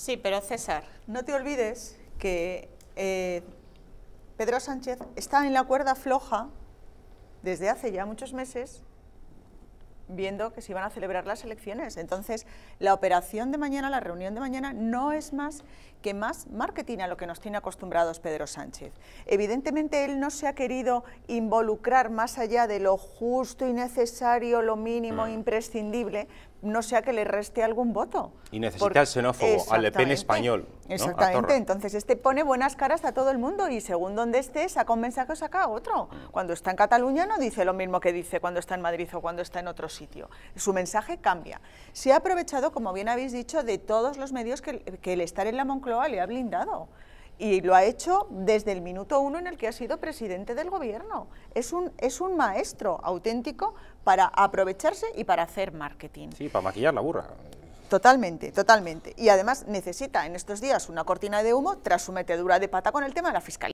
Sí, pero César, no te olvides que eh, Pedro Sánchez está en la cuerda floja desde hace ya muchos meses viendo que se iban a celebrar las elecciones. Entonces, la operación de mañana, la reunión de mañana, no es más que más marketing a lo que nos tiene acostumbrados Pedro Sánchez. Evidentemente, él no se ha querido involucrar más allá de lo justo y necesario, lo mínimo, e imprescindible, no sea que le reste algún voto. Y necesita el xenófobo, al Le español. Exactamente, entonces este pone buenas caras a todo el mundo y según donde esté saca un mensaje o saca otro. Cuando está en Cataluña no dice lo mismo que dice cuando está en Madrid o cuando está en otro sitio. Su mensaje cambia. Se ha aprovechado, como bien habéis dicho, de todos los medios que, que el estar en la Moncloa le ha blindado y lo ha hecho desde el minuto uno en el que ha sido presidente del gobierno. Es un, es un maestro auténtico para aprovecharse y para hacer marketing. Sí, para maquillar la burra. Totalmente, totalmente. Y además necesita en estos días una cortina de humo tras su metedura de pata con el tema de la fiscalía.